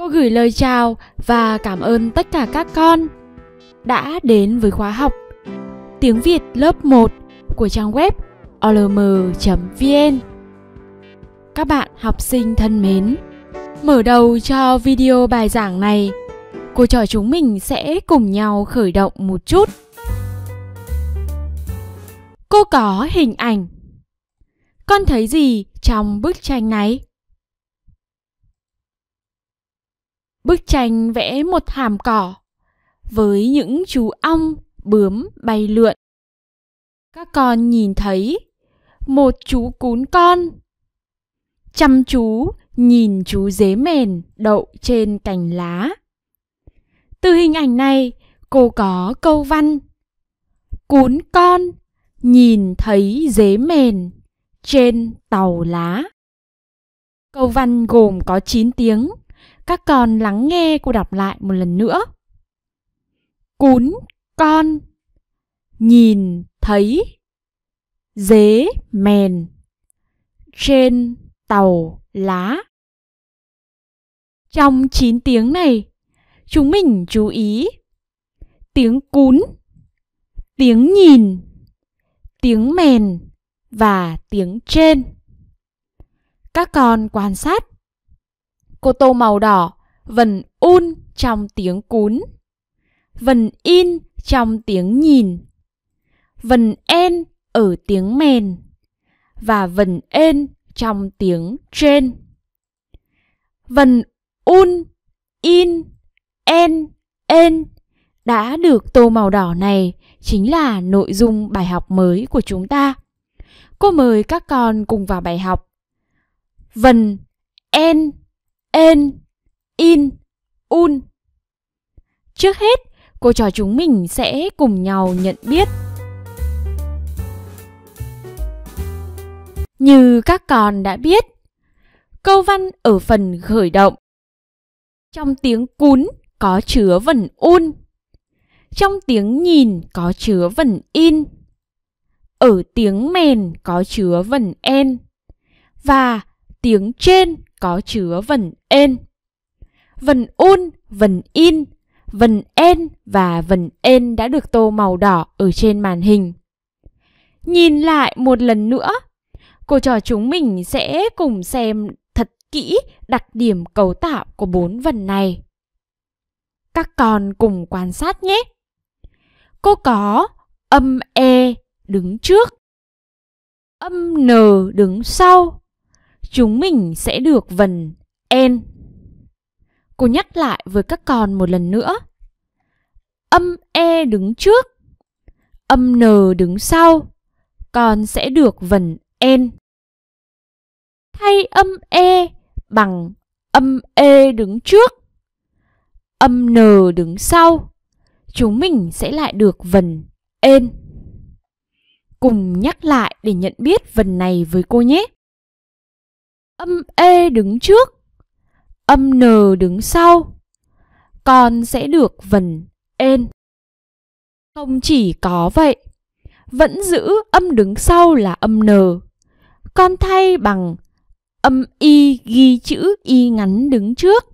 Cô gửi lời chào và cảm ơn tất cả các con đã đến với khóa học Tiếng Việt lớp 1 của trang web olm.vn. Các bạn học sinh thân mến, mở đầu cho video bài giảng này, cô trò chúng mình sẽ cùng nhau khởi động một chút. Cô có hình ảnh. Con thấy gì trong bức tranh này? Bức tranh vẽ một thảm cỏ với những chú ong, bướm bay lượn. Các con nhìn thấy một chú cún con chăm chú nhìn chú dế mèn đậu trên cành lá. Từ hình ảnh này, cô có câu văn. Cún con nhìn thấy dế mèn trên tàu lá. Câu văn gồm có 9 tiếng các con lắng nghe cô đọc lại một lần nữa cún con nhìn thấy dế mèn trên tàu lá trong 9 tiếng này chúng mình chú ý tiếng cún tiếng nhìn tiếng mèn và tiếng trên các con quan sát cô tô màu đỏ, vần un trong tiếng cún, vần in trong tiếng nhìn, vần en ở tiếng mèn và vần en trong tiếng trên. Vần un, in, en, en đã được tô màu đỏ này chính là nội dung bài học mới của chúng ta. Cô mời các con cùng vào bài học. Vần en en, in, un. Trước hết, cô trò chúng mình sẽ cùng nhau nhận biết. Như các con đã biết, câu văn ở phần khởi động. Trong tiếng cún có chứa vần un. Trong tiếng nhìn có chứa vần in. Ở tiếng mền có chứa vần en. Và tiếng trên có chứa vần en. Vần un, vần in, vần en và vần en đã được tô màu đỏ ở trên màn hình. Nhìn lại một lần nữa, cô trò chúng mình sẽ cùng xem thật kỹ đặc điểm cấu tạo của bốn vần này. Các con cùng quan sát nhé. Cô có âm e đứng trước, âm n đứng sau Chúng mình sẽ được vần en. Cô nhắc lại với các con một lần nữa. Âm e đứng trước, âm n đứng sau, con sẽ được vần en. Thay âm e bằng âm e đứng trước, âm n đứng sau, chúng mình sẽ lại được vần en. Cùng nhắc lại để nhận biết vần này với cô nhé âm E đứng trước, âm N đứng sau. Con sẽ được vần en. Không chỉ có vậy, vẫn giữ âm đứng sau là âm N. Con thay bằng âm Y ghi chữ Y ngắn đứng trước.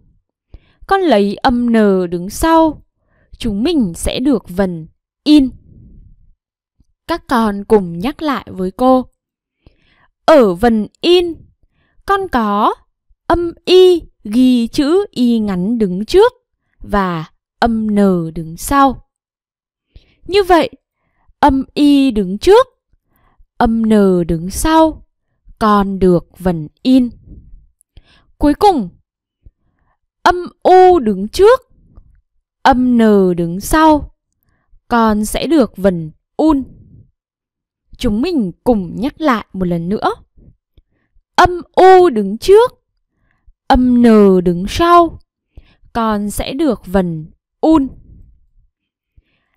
Con lấy âm N đứng sau, chúng mình sẽ được vần in. Các con cùng nhắc lại với cô. Ở vần in con có âm y ghi chữ y ngắn đứng trước và âm n đứng sau. Như vậy, âm y đứng trước, âm n đứng sau, còn được vần in. Cuối cùng, âm u đứng trước, âm n đứng sau, còn sẽ được vần un. Chúng mình cùng nhắc lại một lần nữa âm U đứng trước, âm N đứng sau, con sẽ được vần Un.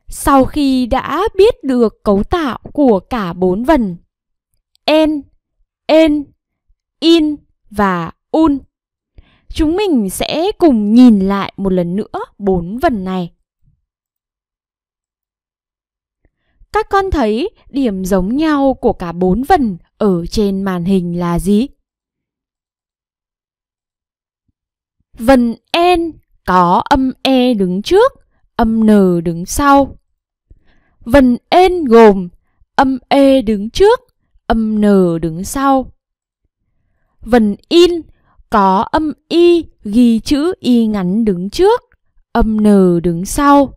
Sau khi đã biết được cấu tạo của cả bốn vần En, En, In và Un, chúng mình sẽ cùng nhìn lại một lần nữa bốn vần này. Các con thấy điểm giống nhau của cả bốn vần ở trên màn hình là gì? Vần en có âm e đứng trước, âm n đứng sau. Vần en gồm âm e đứng trước, âm n đứng sau. Vần in có âm y ghi chữ y ngắn đứng trước, âm n đứng sau.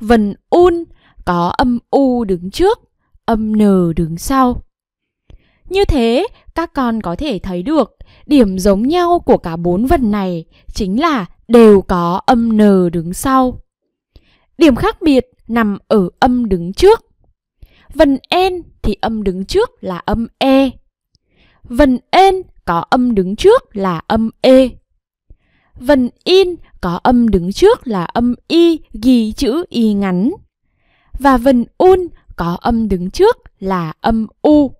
Vần un có âm u đứng trước, âm n đứng sau. Như thế, các con có thể thấy được điểm giống nhau của cả bốn vần này chính là đều có âm n đứng sau. Điểm khác biệt nằm ở âm đứng trước. Vần en thì âm đứng trước là âm e. Vần en có âm đứng trước là âm e. Vần in có âm đứng trước là âm y ghi chữ y ngắn. Và vần un có âm đứng trước là âm u.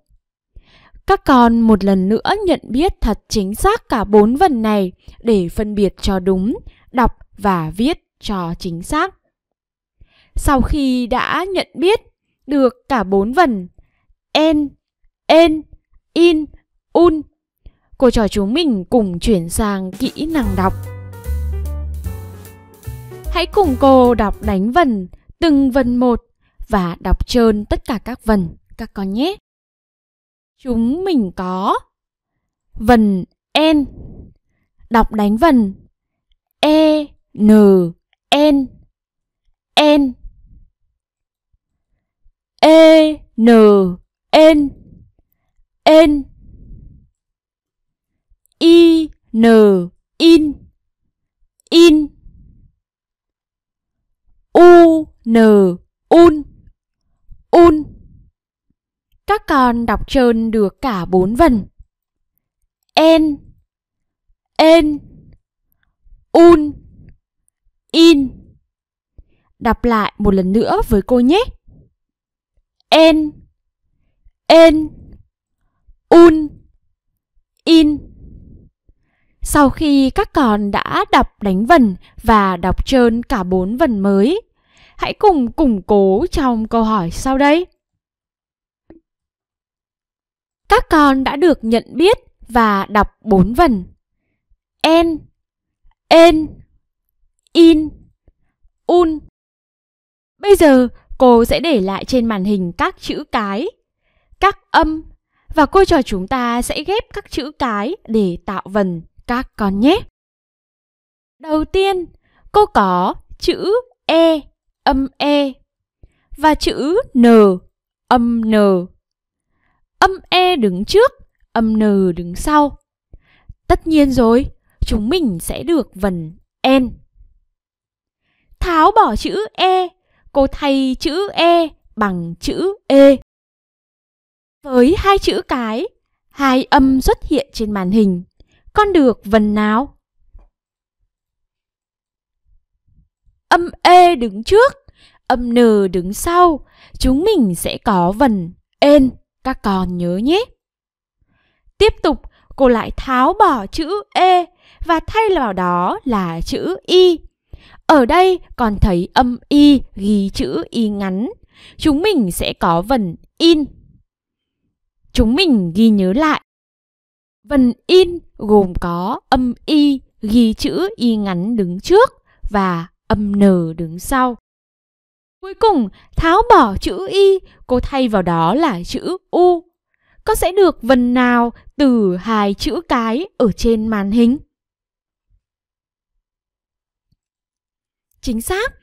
Các con một lần nữa nhận biết thật chính xác cả bốn vần này để phân biệt cho đúng, đọc và viết cho chính xác. Sau khi đã nhận biết được cả bốn vần en, en, in, un, cô trò chúng mình cùng chuyển sang kỹ năng đọc. Hãy cùng cô đọc đánh vần từng vần một và đọc trơn tất cả các vần các con nhé. Chúng mình có vần en đọc đánh vần e n n n e n n n i n in in u n un các con đọc trơn được cả bốn vần. En, en, un, in. Đọc lại một lần nữa với cô nhé. En, en, un, in. Sau khi các con đã đọc đánh vần và đọc trơn cả bốn vần mới, hãy cùng củng cố trong câu hỏi sau đây. Các con đã được nhận biết và đọc bốn vần. En, en, in, un. Bây giờ cô sẽ để lại trên màn hình các chữ cái, các âm và cô trò chúng ta sẽ ghép các chữ cái để tạo vần các con nhé. Đầu tiên, cô có chữ E, âm E và chữ N, âm N âm e đứng trước, âm n đứng sau. Tất nhiên rồi, chúng mình sẽ được vần en. Tháo bỏ chữ e, cô thay chữ e bằng chữ e. Với hai chữ cái, hai âm xuất hiện trên màn hình, con được vần nào? Âm e đứng trước, âm n đứng sau, chúng mình sẽ có vần en. Các con nhớ nhé. Tiếp tục, cô lại tháo bỏ chữ E và thay vào đó là chữ Y. Ở đây còn thấy âm Y ghi chữ Y ngắn. Chúng mình sẽ có vần in. Chúng mình ghi nhớ lại. Vần in gồm có âm Y ghi chữ Y ngắn đứng trước và âm N đứng sau. Cuối cùng, tháo bỏ chữ Y, cô thay vào đó là chữ U. Con sẽ được vần nào từ hai chữ cái ở trên màn hình? Chính xác,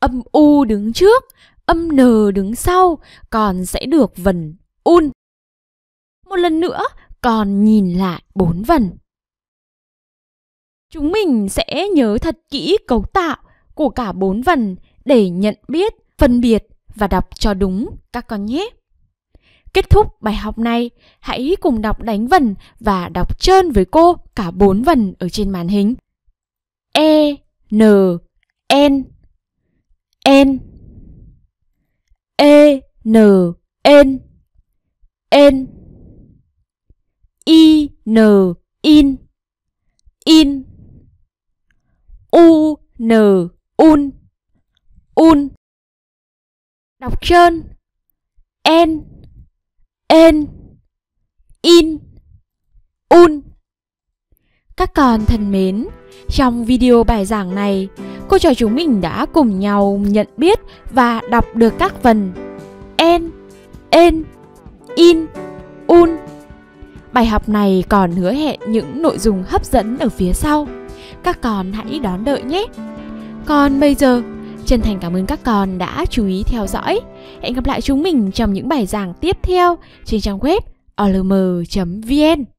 âm U đứng trước, âm N đứng sau, còn sẽ được vần Un. Một lần nữa, còn nhìn lại bốn vần. Chúng mình sẽ nhớ thật kỹ cấu tạo của cả bốn vần để nhận biết phân biệt và đọc cho đúng các con nhé. Kết thúc bài học này, hãy cùng đọc đánh vần và đọc trơn với cô cả bốn vần ở trên màn hình. E, N, N, N, E, N, N, N, I, N, In, In, U, N, Un, Un đọc trơn en en in un các con thân mến trong video bài giảng này cô trò chúng mình đã cùng nhau nhận biết và đọc được các phần en en in un bài học này còn hứa hẹn những nội dung hấp dẫn ở phía sau các con hãy đón đợi nhé còn bây giờ Chân thành cảm ơn các con đã chú ý theo dõi. Hẹn gặp lại chúng mình trong những bài giảng tiếp theo trên trang web olm.vn.